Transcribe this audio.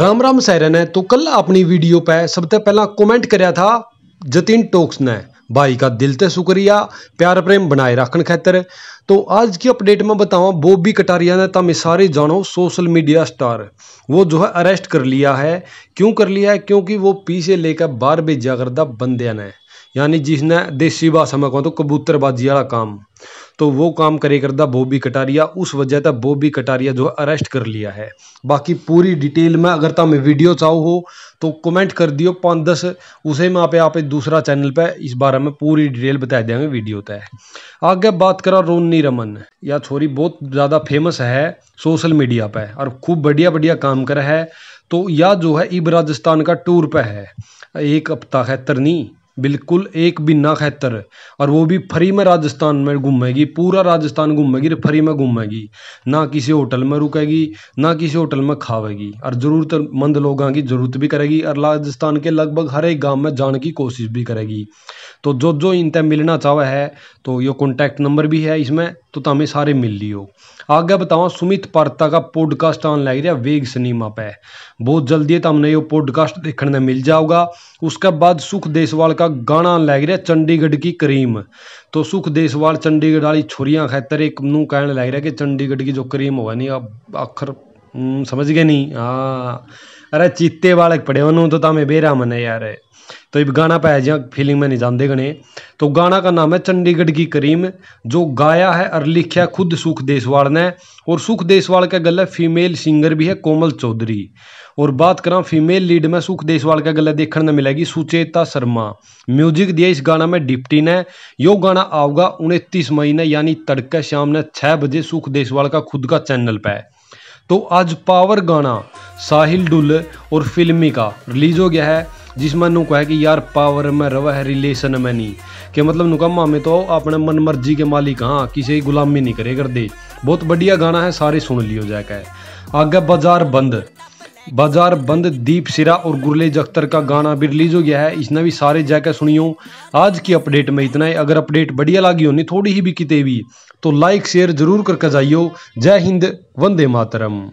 राम राम सैर ने तो कल अपनी वीडियो पर सबसे पहला कमेंट कराया था जतिन टोक्स ने भाई का दिल से शुक्रिया प्यार प्रेम बनाए रखने खातर तो आज की अपडेट में बताऊँ बोबी कटारिया ने तमें सारे जानो सोशल मीडिया स्टार वो जो है अरेस्ट कर लिया है क्यों कर लिया है क्योंकि वो पीछे लेकर बाहर भेजा करता बंदे ने यानी जिसने देसी भाषा में कहूँ तो कबूतरबाजी वाला काम तो वो काम करे करदा बोबी कटारिया उस वजह तक बोबी कटारिया जो अरेस्ट कर लिया है बाकी पूरी डिटेल में अगर तुम वीडियो चाहो हो तो कमेंट कर दियो पाँच दस उसे मैं आप आप दूसरा चैनल पे इस बारे में पूरी डिटेल बता देंगे वीडियो तय आगे बात करा रोनी रमन या छोरी बहुत ज़्यादा फेमस है सोशल मीडिया पर और खूब बढ़िया बढ़िया काम करा है तो यह जो है इब राजस्थान का टूर पर है एक हफ्ता है तरनी बिल्कुल एक भी ना खेतर और वो भी फ्री में राजस्थान में घूमेगी पूरा राजस्थान घूमेगी फ्री में घूमेगी ना किसी होटल में रुकेगी ना किसी होटल में खावेगी और ज़रूरतमंद तो लोगों की ज़रूरत भी करेगी और राजस्थान के लगभग हर एक गांव में जाने की कोशिश भी करेगी तो जो जो इनते मिलना चाहे है तो यो कॉन्टैक्ट नंबर भी है इसमें तो तमें सारे मिल लियो आगे बताओ सुमित पारता का पॉडकास्ट आने लग रहा वेग सिनेमा पे बहुत जल्दी तमने यो पॉडकास्ट देखने मिल जाओगा उसके बाद सुख देसवाल का गाना आने लग रहा चंडीगढ़ की करीम तो सुख देसवाल चंडीगढ़ वाली छोरियां खातर एक नू कह लग रहा कि चंडीगढ़ की जो करीम होगा नहीं आखिर हम्म, समझ गए नहीं हाँ अरे चीते बालक पढ़े उन्होंने तो तामे बेरा मन यार तो ये गाना पाया जहाँ फीलिंग में नहीं जानते गणे तो गाना का नाम है चंडीगढ़ की करीम जो गाया है और लिखा खुद सुख देसवाल ने और सुख देसवाल का गला फीमेल सिंगर भी है कोमल चौधरी और बात करा फीमेल लीड में सुख देसवाल का गला देखने में मिलेगी सुचेता शर्मा म्यूजिक दिया इस गाना में डिप्टी ने यो गाना आऊगा उनतीस मई ने यानी तड़के शाम ने छः बजे सुख देसवाल का खुद का चैनल पे तो आज पावर गाना साहिल डुल और फिल्मी का रिलीज हो गया है जिसमें नु कहा कि यार पावर में रव है रिलेशन में नहीं के मतलब नुकम्मा में तो अपने मन मर्जी के मालिक हाँ किसी की गुलामी नहीं करे कर दे बहुत बढ़िया गाना है सारे सुन लियो जाकर आगे बाजार बंद बाजार बंद दीप सिरा और गुरले जख्तर का गाना भी रिलीज हो गया है इसने भी सारे जाकर सुनियो आज की अपडेट में इतना है अगर अपडेट बढ़िया लगी होनी थोड़ी ही भी कितने भी तो लाइक शेयर जरूर करके जाइयो जय हिंद वंदे मातरम